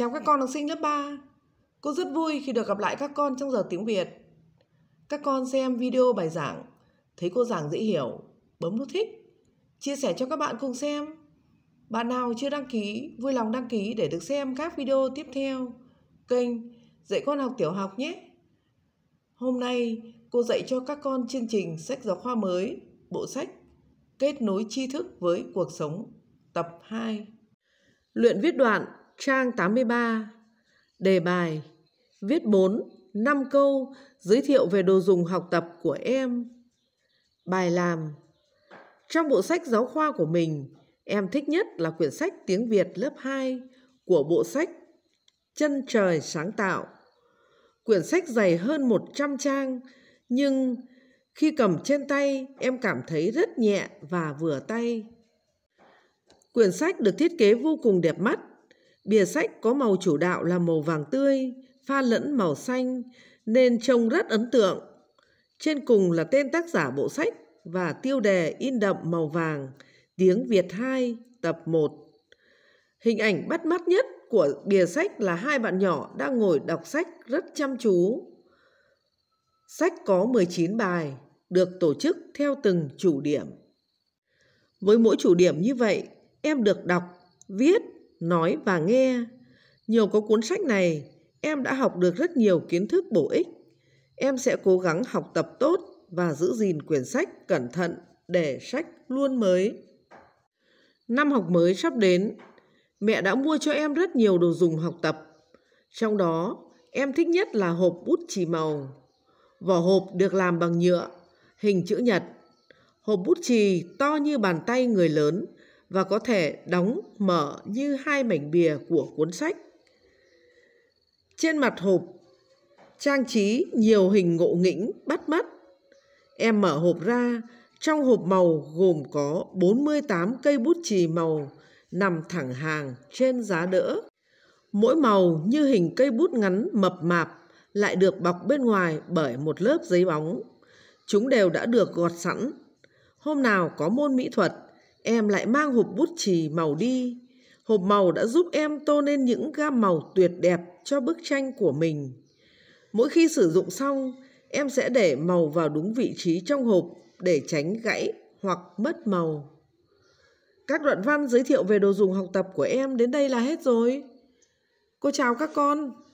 Chào các con học sinh lớp 3 Cô rất vui khi được gặp lại các con trong giờ tiếng Việt Các con xem video bài giảng Thấy cô giảng dễ hiểu Bấm nút thích Chia sẻ cho các bạn cùng xem Bạn nào chưa đăng ký Vui lòng đăng ký để được xem các video tiếp theo Kênh Dạy con học tiểu học nhé Hôm nay cô dạy cho các con chương trình sách giáo khoa mới Bộ sách Kết nối tri thức với cuộc sống Tập 2 Luyện viết đoạn trang 83, đề bài Viết 4, 5 câu giới thiệu về đồ dùng học tập của em. Bài làm Trong bộ sách giáo khoa của mình, em thích nhất là quyển sách tiếng Việt lớp 2 của bộ sách Chân trời sáng tạo. Quyển sách dày hơn 100 trang, nhưng khi cầm trên tay em cảm thấy rất nhẹ và vừa tay. Quyển sách được thiết kế vô cùng đẹp mắt Bìa sách có màu chủ đạo là màu vàng tươi, pha lẫn màu xanh nên trông rất ấn tượng. Trên cùng là tên tác giả bộ sách và tiêu đề in đậm màu vàng, tiếng Việt 2, tập 1. Hình ảnh bắt mắt nhất của bìa sách là hai bạn nhỏ đang ngồi đọc sách rất chăm chú. Sách có 19 bài, được tổ chức theo từng chủ điểm. Với mỗi chủ điểm như vậy, em được đọc, viết nói và nghe. nhiều có cuốn sách này, em đã học được rất nhiều kiến thức bổ ích. Em sẽ cố gắng học tập tốt và giữ gìn quyển sách cẩn thận để sách luôn mới. Năm học mới sắp đến, mẹ đã mua cho em rất nhiều đồ dùng học tập. Trong đó, em thích nhất là hộp bút chì màu. Vỏ hộp được làm bằng nhựa, hình chữ nhật. Hộp bút chì to như bàn tay người lớn và có thể đóng mở như hai mảnh bìa của cuốn sách. Trên mặt hộp trang trí nhiều hình ngộ nghĩnh bắt mắt. Em mở hộp ra, trong hộp màu gồm có 48 cây bút chì màu nằm thẳng hàng trên giá đỡ. Mỗi màu như hình cây bút ngắn mập mạp lại được bọc bên ngoài bởi một lớp giấy bóng. Chúng đều đã được gọt sẵn. Hôm nào có môn mỹ thuật, em lại mang hộp bút chì màu đi. Hộp màu đã giúp em tô nên những gam màu tuyệt đẹp cho bức tranh của mình. Mỗi khi sử dụng xong, em sẽ để màu vào đúng vị trí trong hộp để tránh gãy hoặc mất màu. Các đoạn văn giới thiệu về đồ dùng học tập của em đến đây là hết rồi. Cô chào các con.